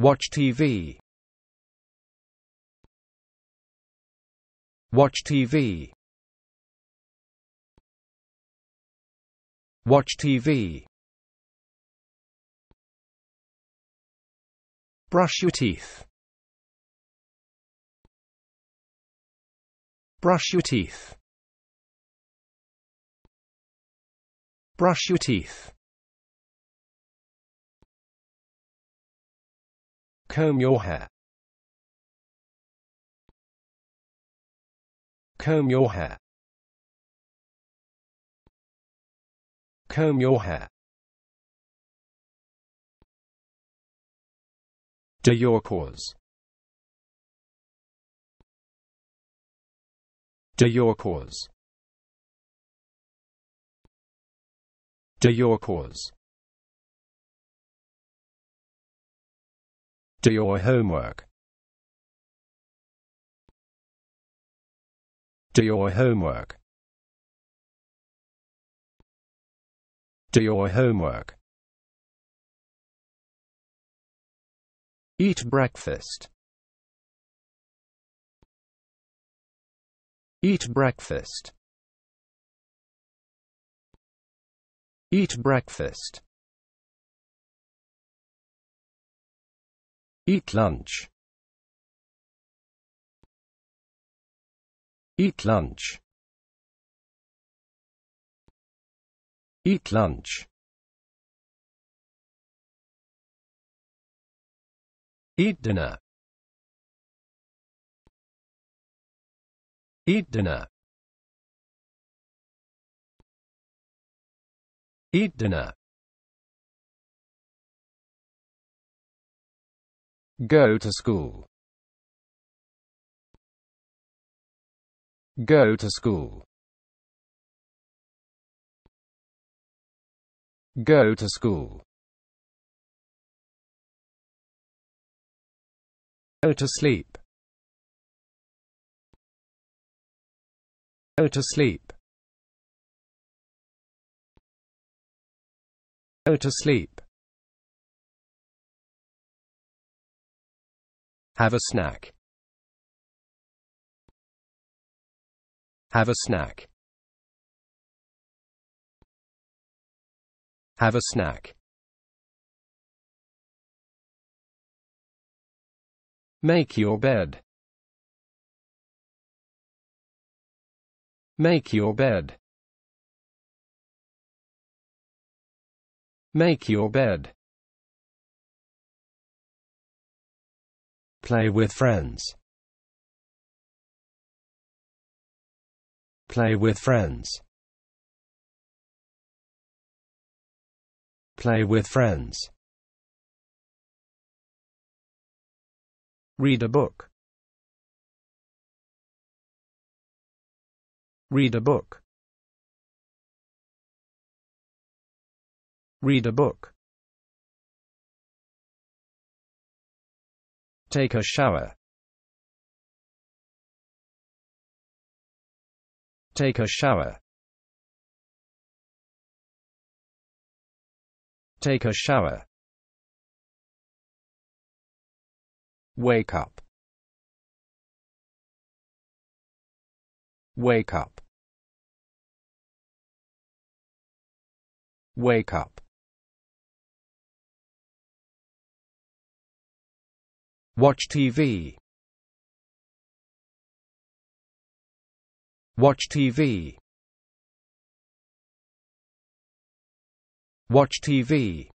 Watch TV Watch TV Watch TV Brush your teeth Brush your teeth Brush your teeth Comb your hair. Comb your hair. Comb your hair. Do your cause. Do your cause. Do your cause. Do your homework. Do your homework. Do your homework. Eat breakfast. Eat breakfast. Eat breakfast. Eat lunch. Eat lunch. Eat lunch. Eat dinner. Eat dinner. Eat dinner. Go to school. Go to school. Go to school. Go to sleep. Go to sleep. Go to sleep. Have a snack. Have a snack. Have a snack. Make your bed. Make your bed. Make your bed. Play with friends. Play with friends. Play with friends. Read a book. Read a book. Read a book. Take a shower. Take a shower. Take a shower. Wake up. Wake up. Wake up. Watch TV Watch TV Watch TV